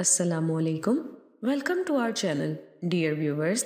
असलकुम welcome to our channel dear viewers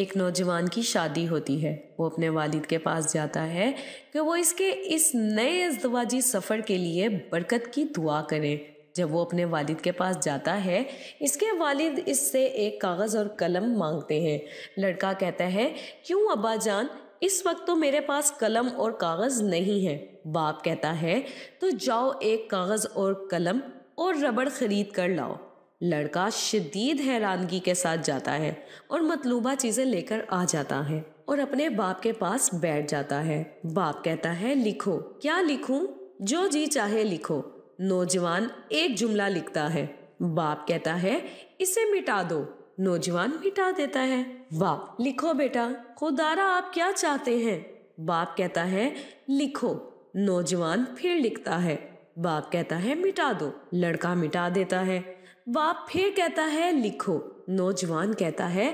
एक नौजवान की शादी होती है वो अपने वालिद के पास जाता है कि वो इसके इस नए अजवाजी सफ़र के लिए बरकत की दुआ करें जब वो अपने वालिद के पास जाता है इसके वालिद इससे एक कागज़ और कलम मांगते हैं लड़का कहता है क्यों अब्बा जान इस वक्त तो मेरे पास कलम और कागज़ नहीं है बाप कहता है तो जाओ एक कागज़ और कलम और रबड़ ख़रीद कर लाओ लड़का शदीद हैरानगी के साथ जाता है और मतलूबा चीज़ें लेकर आ जाता है और अपने बाप के पास बैठ जाता है बाप कहता है लिखो क्या लिखूं? जो जी चाहे लिखो नौजवान एक जुमला लिखता है बाप कहता है इसे मिटा दो नौजवान मिटा देता है बाप लिखो बेटा खुदारा आप क्या चाहते हैं बाप कहता है लिखो नौजवान फिर लिखता है बाप कहता है मिटा दो लड़का मिटा देता है बाप फिर कहता है लिखो नौजवान कहता है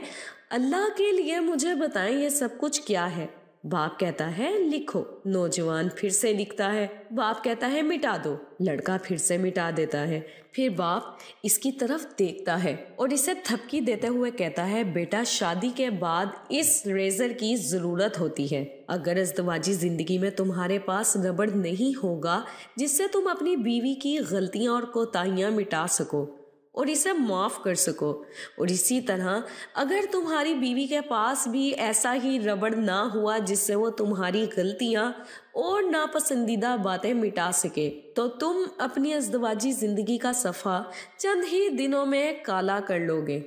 अल्लाह के लिए मुझे बताएं ये सब कुछ क्या है बाप कहता है लिखो नौजवान फिर से लिखता है बाप कहता है मिटा दो लड़का फिर से मिटा देता है फिर बाप इसकी तरफ देखता है और इसे थपकी देते हुए कहता है बेटा शादी के बाद इस रेजर की ज़रूरत होती है अगर अजदवाजी ज़िंदगी में तुम्हारे पास रबड़ नहीं होगा जिससे तुम अपनी बीवी की गलतियाँ और कोताहियाँ मिटा सको और इसे माफ़ कर सको और इसी तरह अगर तुम्हारी बीवी के पास भी ऐसा ही रबड़ ना हुआ जिससे वो तुम्हारी गलतियाँ और नापसंदीदा बातें मिटा सके तो तुम अपनी अजदवाजी ज़िंदगी का सफ़ा चंद ही दिनों में काला कर लोगे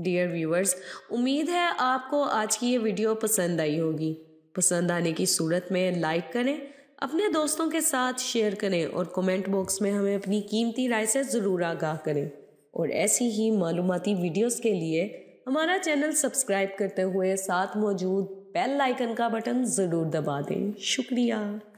डियर व्यूअर्स उम्मीद है आपको आज की ये वीडियो पसंद आई होगी पसंद आने की सूरत में लाइक करें अपने दोस्तों के साथ शेयर करें और कमेंट बॉक्स में हमें अपनी कीमती राय से ज़रूर आगाह करें और ऐसी ही मालूमती वीडियोस के लिए हमारा चैनल सब्सक्राइब करते हुए साथ मौजूद बेल आइकन का बटन ज़रूर दबा दें शुक्रिया